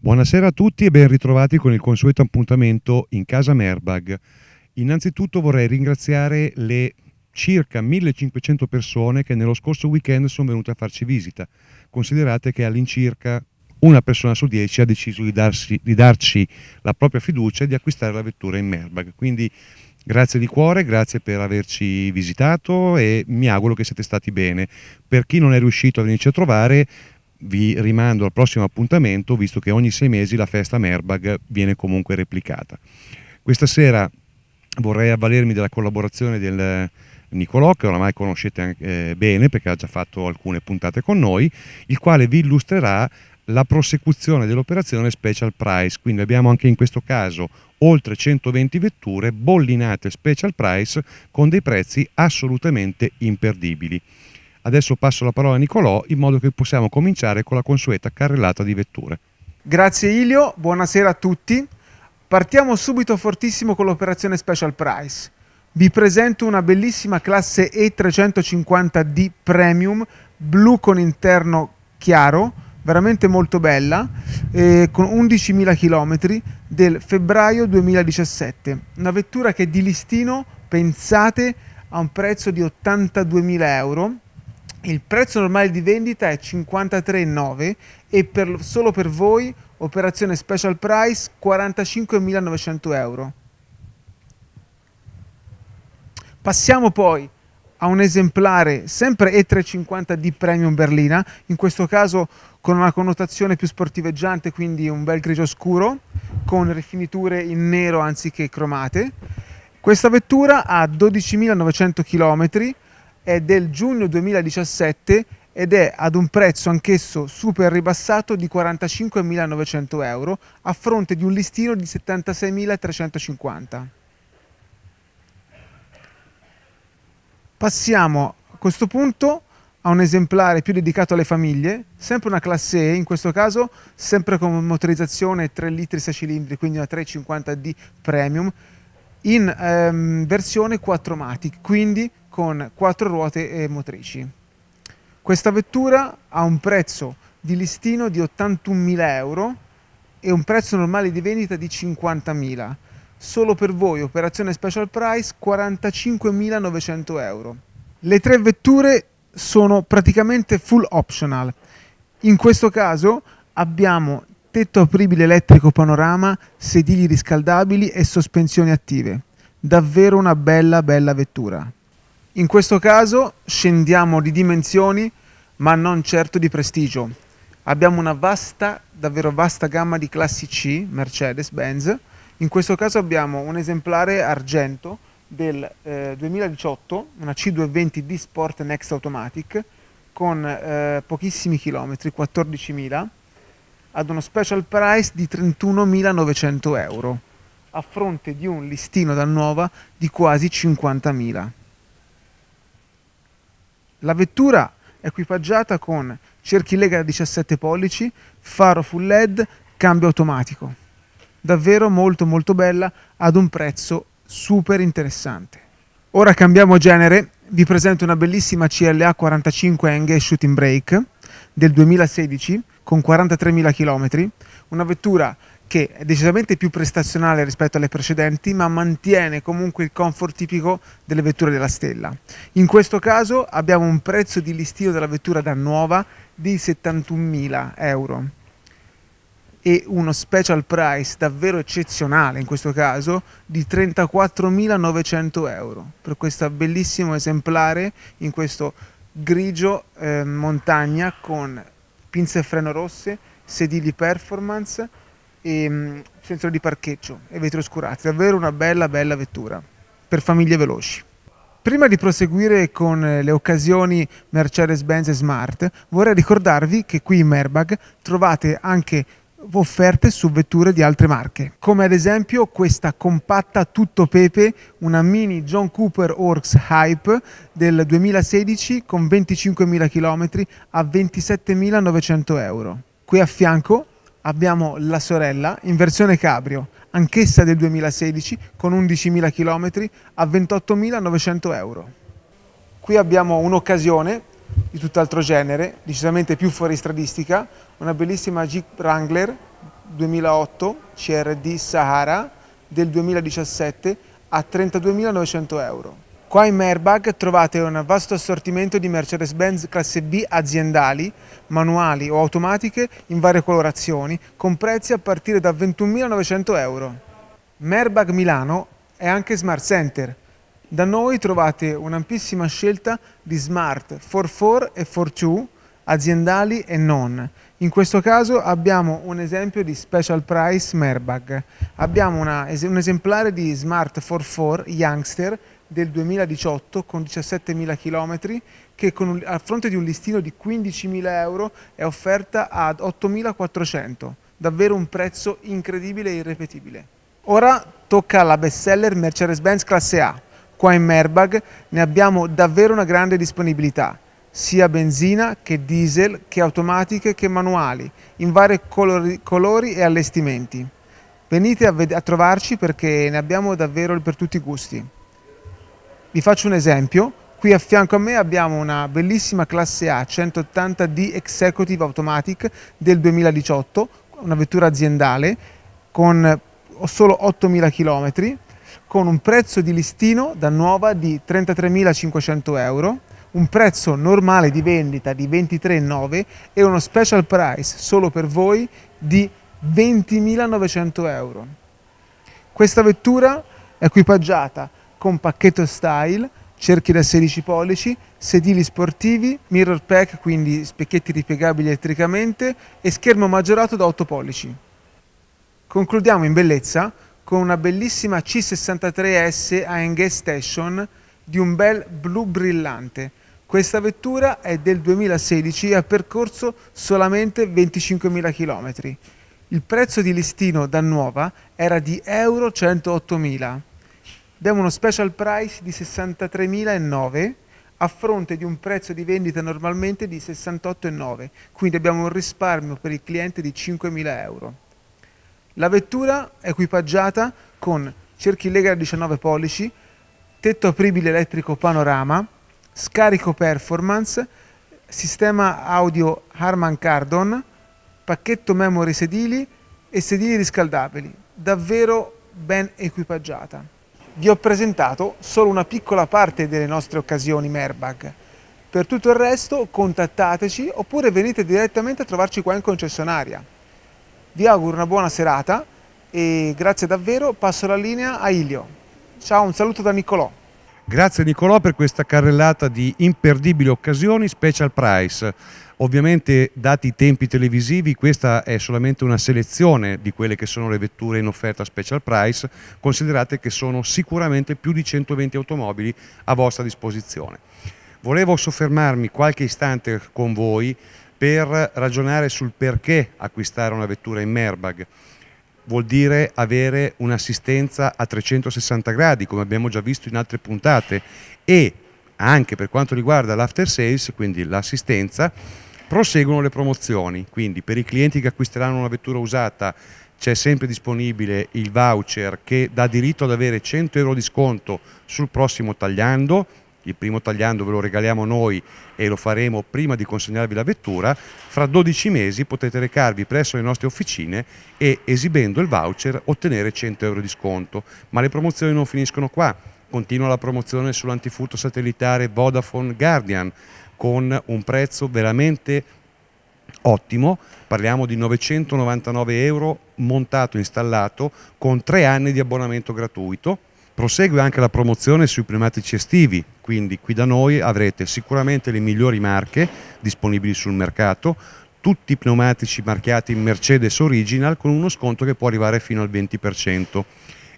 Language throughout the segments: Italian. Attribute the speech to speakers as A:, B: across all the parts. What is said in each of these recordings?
A: Buonasera a tutti e ben ritrovati con il consueto appuntamento in casa Merbag. Innanzitutto vorrei ringraziare le circa 1500 persone che nello scorso weekend sono venute a farci visita. Considerate che all'incirca una persona su dieci ha deciso di, darsi, di darci la propria fiducia e di acquistare la vettura in Merbag. Quindi Grazie di cuore, grazie per averci visitato e mi auguro che siete stati bene. Per chi non è riuscito a venirci a trovare, vi rimando al prossimo appuntamento, visto che ogni sei mesi la festa Merbag viene comunque replicata. Questa sera vorrei avvalermi della collaborazione del Nicolò, che oramai conoscete anche, eh, bene perché ha già fatto alcune puntate con noi, il quale vi illustrerà la prosecuzione dell'operazione Special Price, quindi abbiamo anche in questo caso oltre 120 vetture bollinate Special Price con dei prezzi assolutamente imperdibili. Adesso passo la parola a Nicolò in modo che possiamo cominciare con la consueta carrellata di vetture.
B: Grazie Ilio, buonasera a tutti. Partiamo subito fortissimo con l'operazione Special Price. Vi presento una bellissima classe E350D Premium, blu con interno chiaro, veramente molto bella, eh, con 11.000 km del febbraio 2017. Una vettura che di listino, pensate, a un prezzo di 82.000 euro, il prezzo normale di vendita è 53,9 e per, solo per voi operazione special price 45.900 euro. Passiamo poi a un esemplare sempre E350 di Premium Berlina, in questo caso con una connotazione più sportiveggiante, quindi un bel grigio scuro, con rifiniture in nero anziché cromate. Questa vettura ha 12.900 km, è del giugno 2017 ed è ad un prezzo anch'esso super ribassato di 45.900 euro a fronte di un listino di 76.350. Passiamo a questo punto a un esemplare più dedicato alle famiglie, sempre una classe E, in questo caso sempre con motorizzazione 3 litri 6 cilindri, quindi una 350D Premium, in ehm, versione 4 Matic, quindi con quattro ruote motrici. Questa vettura ha un prezzo di listino di 81.000 euro e un prezzo normale di vendita di 50.000. Solo per voi, operazione special price, 45.900 euro. Le tre vetture sono praticamente full optional. In questo caso abbiamo tetto apribile elettrico panorama, sedili riscaldabili e sospensioni attive. Davvero una bella bella vettura. In questo caso scendiamo di dimensioni, ma non certo di prestigio. Abbiamo una vasta, davvero vasta gamma di classi C, Mercedes-Benz. In questo caso abbiamo un esemplare argento del eh, 2018, una C220 di Sport Next Automatic, con eh, pochissimi chilometri, 14.000, ad uno special price di 31.900 euro, a fronte di un listino da nuova di quasi 50.000. La vettura è equipaggiata con cerchi Lega 17 pollici, faro full LED, cambio automatico. Davvero molto molto bella ad un prezzo super interessante. Ora cambiamo genere, vi presento una bellissima CLA 45 Enge Shooting Brake del 2016 con 43.000 km, una vettura che è decisamente più prestazionale rispetto alle precedenti, ma mantiene comunque il comfort tipico delle vetture della Stella. In questo caso abbiamo un prezzo di listino della vettura da nuova di 71.000 euro e uno special price davvero eccezionale in questo caso di 34.900 euro per questo bellissimo esemplare in questo grigio eh, montagna con pinze freno rosse, sedili performance e ehm, sensore di parcheggio e vetro oscurati, davvero una bella bella vettura per famiglie veloci. Prima di proseguire con eh, le occasioni Mercedes-Benz Smart, vorrei ricordarvi che qui in Merbag trovate anche offerte su vetture di altre marche, come ad esempio questa compatta tutto pepe, una mini John Cooper Orks Hype del 2016 con 25.000 km a 27.900 euro. Qui a fianco abbiamo la sorella in versione cabrio, anch'essa del 2016 con 11.000 km a 28.900 euro. Qui abbiamo un'occasione di tutt'altro genere, decisamente più fuoristradistica, una bellissima Jeep Wrangler 2008 CRD Sahara del 2017 a 32.900 euro. Qua in Merbag trovate un vasto assortimento di Mercedes-Benz classe B aziendali, manuali o automatiche in varie colorazioni, con prezzi a partire da 21.900 euro. Merbag Milano è anche Smart Center. Da noi trovate un'ampissima scelta di Smart 44 e 42, aziendali e non. In questo caso abbiamo un esempio di Special Price Merbag. Abbiamo una, un esemplare di Smart 44 Youngster del 2018 con 17.000 km che un, a fronte di un listino di 15.000 euro è offerta ad 8.400, davvero un prezzo incredibile e irrepetibile. Ora tocca alla bestseller Mercedes-Benz classe A. Qua in Merbag ne abbiamo davvero una grande disponibilità, sia benzina che diesel, che automatiche che manuali, in vari colori, colori e allestimenti. Venite a, a trovarci perché ne abbiamo davvero per tutti i gusti. Vi faccio un esempio, qui a fianco a me abbiamo una bellissima classe A 180D Executive Automatic del 2018, una vettura aziendale con oh, solo 8.000 km, con un prezzo di listino da nuova di 33.500 euro, un prezzo normale di vendita di 23,9 e uno special price solo per voi di 20.900 euro. Questa vettura è equipaggiata con pacchetto style, cerchi da 16 pollici, sedili sportivi, mirror pack, quindi specchietti ripiegabili elettricamente e schermo maggiorato da 8 pollici. Concludiamo in bellezza con una bellissima C63S ANG Station di un bel blu brillante. Questa vettura è del 2016 e ha percorso solamente 25.000 km. Il prezzo di listino da nuova era di Euro 108.000 deve uno special price di 63.009 a fronte di un prezzo di vendita normalmente di 68,9, quindi abbiamo un risparmio per il cliente di 5.000 euro. La vettura è equipaggiata con cerchi Lega 19 pollici, tetto apribile elettrico panorama, scarico performance, sistema audio Harman Kardon, pacchetto memory sedili e sedili riscaldabili, davvero ben equipaggiata vi ho presentato solo una piccola parte delle nostre occasioni Merbag. Per tutto il resto contattateci oppure venite direttamente a trovarci qua in concessionaria. Vi auguro una buona serata e grazie davvero, passo la linea a Ilio. Ciao, un saluto da Niccolò.
A: Grazie Nicolò per questa carrellata di imperdibili occasioni special price. Ovviamente, dati i tempi televisivi, questa è solamente una selezione di quelle che sono le vetture in offerta special price, considerate che sono sicuramente più di 120 automobili a vostra disposizione. Volevo soffermarmi qualche istante con voi per ragionare sul perché acquistare una vettura in Merbag vuol dire avere un'assistenza a 360 gradi, come abbiamo già visto in altre puntate, e anche per quanto riguarda l'after sales, quindi l'assistenza, proseguono le promozioni, quindi per i clienti che acquisteranno una vettura usata c'è sempre disponibile il voucher che dà diritto ad avere 100 euro di sconto sul prossimo tagliando, il primo tagliando ve lo regaliamo noi e lo faremo prima di consegnarvi la vettura, fra 12 mesi potete recarvi presso le nostre officine e esibendo il voucher ottenere 100 euro di sconto. Ma le promozioni non finiscono qua, continua la promozione sull'antifurto satellitare Vodafone Guardian con un prezzo veramente ottimo, parliamo di 999 euro montato e installato con 3 anni di abbonamento gratuito Prosegue anche la promozione sui pneumatici estivi, quindi qui da noi avrete sicuramente le migliori marche disponibili sul mercato, tutti i pneumatici marchiati Mercedes Original con uno sconto che può arrivare fino al 20%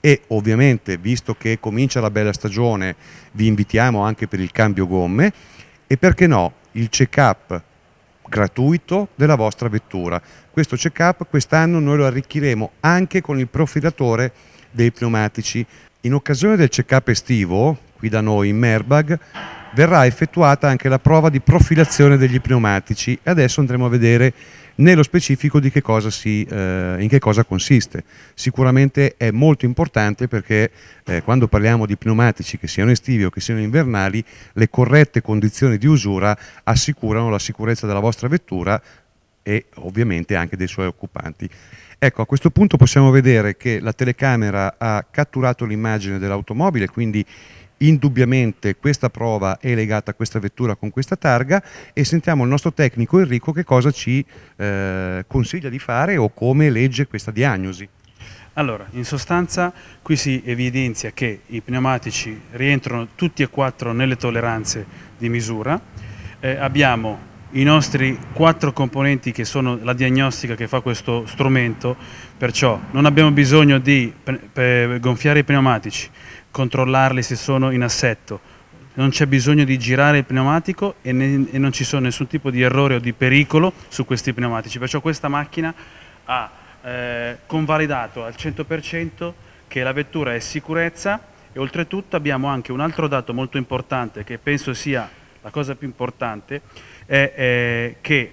A: e ovviamente visto che comincia la bella stagione vi invitiamo anche per il cambio gomme e perché no il check up gratuito della vostra vettura questo check up quest'anno noi lo arricchiremo anche con il profilatore dei pneumatici in occasione del check-up estivo, qui da noi in Merbag, verrà effettuata anche la prova di profilazione degli pneumatici e adesso andremo a vedere nello specifico di che cosa si, eh, in che cosa consiste. Sicuramente è molto importante perché eh, quando parliamo di pneumatici che siano estivi o che siano invernali, le corrette condizioni di usura assicurano la sicurezza della vostra vettura e ovviamente anche dei suoi occupanti. Ecco, a questo punto possiamo vedere che la telecamera ha catturato l'immagine dell'automobile, quindi indubbiamente questa prova è legata a questa vettura con questa targa e sentiamo il nostro tecnico Enrico che cosa ci eh, consiglia di fare o come legge questa diagnosi.
B: Allora, in sostanza qui si evidenzia che i pneumatici rientrano tutti e quattro nelle tolleranze di misura, eh, abbiamo i nostri quattro componenti che sono la diagnostica che fa questo strumento, perciò non abbiamo bisogno di gonfiare i pneumatici, controllarli se sono in assetto, non c'è bisogno di girare il pneumatico e, ne, e non ci sono nessun tipo di errore o di pericolo su questi pneumatici, perciò questa macchina ha eh, convalidato al 100% che la vettura è sicurezza e oltretutto abbiamo anche un altro dato molto importante che penso sia la cosa più importante è, è che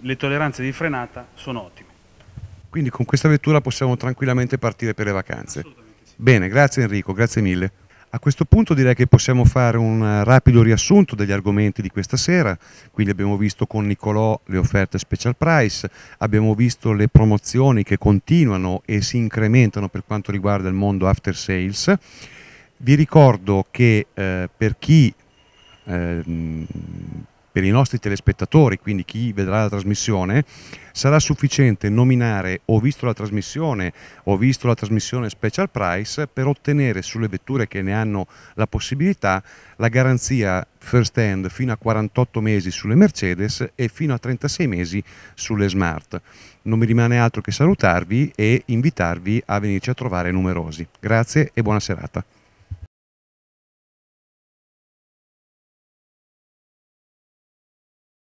B: le tolleranze di frenata sono ottime.
A: Quindi con questa vettura possiamo tranquillamente partire per le vacanze. Sì. Bene, grazie Enrico, grazie mille. A questo punto direi che possiamo fare un rapido riassunto degli argomenti di questa sera, quindi abbiamo visto con Nicolò le offerte special price, abbiamo visto le promozioni che continuano e si incrementano per quanto riguarda il mondo after sales, vi ricordo che eh, per chi Ehm, per i nostri telespettatori, quindi chi vedrà la trasmissione, sarà sufficiente nominare o visto la trasmissione, o visto la trasmissione special price per ottenere sulle vetture che ne hanno la possibilità la garanzia first hand fino a 48 mesi sulle Mercedes e fino a 36 mesi sulle Smart. Non mi rimane altro che salutarvi
B: e invitarvi a venirci a trovare numerosi. Grazie e buona serata.